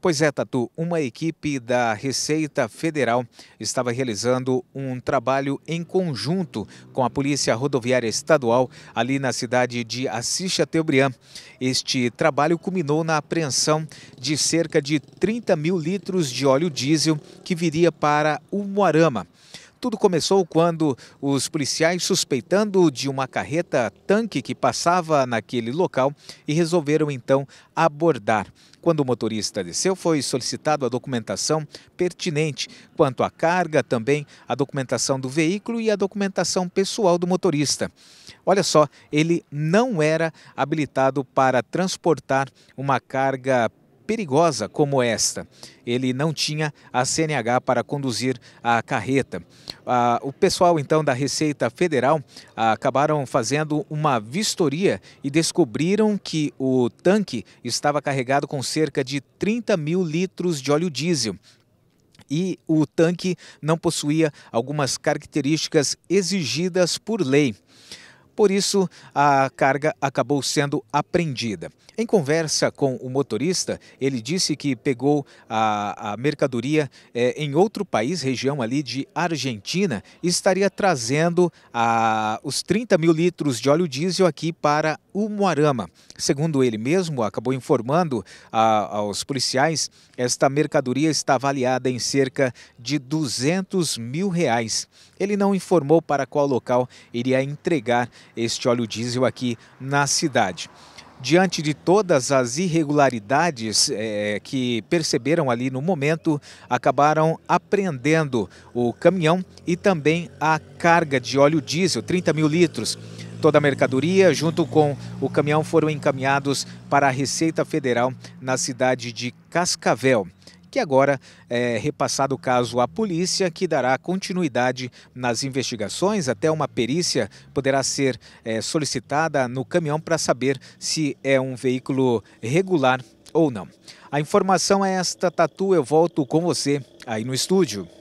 Pois é, Tatu, uma equipe da Receita Federal estava realizando um trabalho em conjunto com a Polícia Rodoviária Estadual ali na cidade de Assis Chateaubriand. Este trabalho culminou na apreensão de cerca de 30 mil litros de óleo diesel que viria para Umuarama. Tudo começou quando os policiais, suspeitando de uma carreta tanque que passava naquele local, e resolveram então abordar. Quando o motorista desceu, foi solicitado a documentação pertinente quanto à carga, também a documentação do veículo e a documentação pessoal do motorista. Olha só, ele não era habilitado para transportar uma carga perigosa como esta. Ele não tinha a CNH para conduzir a carreta. Ah, o pessoal então da Receita Federal ah, acabaram fazendo uma vistoria e descobriram que o tanque estava carregado com cerca de 30 mil litros de óleo diesel e o tanque não possuía algumas características exigidas por lei. Por isso, a carga acabou sendo apreendida. Em conversa com o motorista, ele disse que pegou a, a mercadoria é, em outro país, região ali de Argentina, e estaria trazendo a, os 30 mil litros de óleo diesel aqui para Moarama. Segundo ele mesmo, acabou informando a, aos policiais, esta mercadoria está avaliada em cerca de 200 mil reais. Ele não informou para qual local iria entregar este óleo diesel aqui na cidade diante de todas as irregularidades é, que perceberam ali no momento, acabaram apreendendo o caminhão e também a carga de óleo diesel, 30 mil litros. Toda a mercadoria, junto com o caminhão, foram encaminhados para a Receita Federal na cidade de Cascavel que agora é repassado o caso à polícia, que dará continuidade nas investigações. Até uma perícia poderá ser é, solicitada no caminhão para saber se é um veículo regular ou não. A informação é esta, Tatu. Eu volto com você aí no estúdio.